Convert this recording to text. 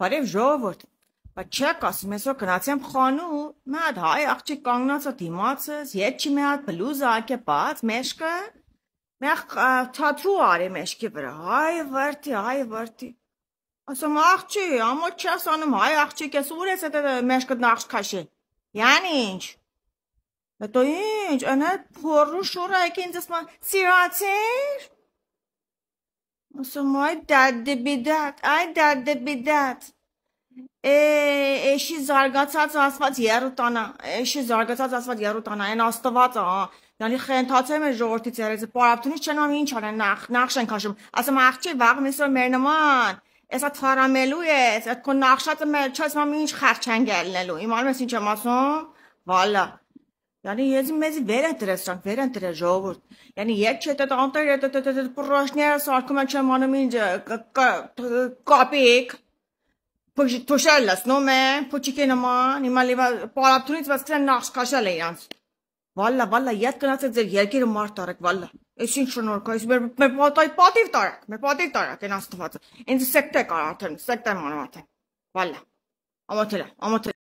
Բարև ժողովուրդ, բայց չեք ասում այսօր գնացեմ խանու, մի հատ հայ աղջիկ կանգնած է դիմացս, ետ չի մի հատ բլուզ ակե բաց, մեջքը մեղ թաթու արի մեջքի վրա։ Հայ վրտի, հայ վրտի։ Ասում աղջի, ամո չես անում, հայ աղջիկ ես ուր ես այդ մեջքը նախ քաշի։ Յանի ինչ։ Հետո ինչ, անա փորու շուրա եկին դասման սիրացիր։ Insomma, درد بدت ای درد تانه. ایشی zargațați asfalt ierutana, یه رو تانه. این استفاده nastavata, یعنی خنتاته من جورتی ترزه پارابتونی چنام این چانه نخ نقشن کاشم اصلا مخچه وقت مثل مرنمان اصلا تاراملویه اصلا کن نقشت مرچه اسمم این خرچنگل نلو ایمان مثل این چه ماسم والا Yani yezim mezi veren tıraşan, veren tıraş olur. Yani yek çete de antay yete de de de proşneye sarkıma çemanım ince kapik. Poşi toşellas no me, poçikene ma, nimali va paraptunits vas ksen nax kaşal eyans. Valla valla yet knatsek zer yerkeri mart tarak valla. Esin շնորհքա, իսկ մեր մեր պատայ պատիվ տարակ, մեր պատիվ տարակ են աստվածը։ Ինձ սեկտե կար արդեն, սեկտե մանավարտ։ Վալա։ Ամոթելա, ամոթելա։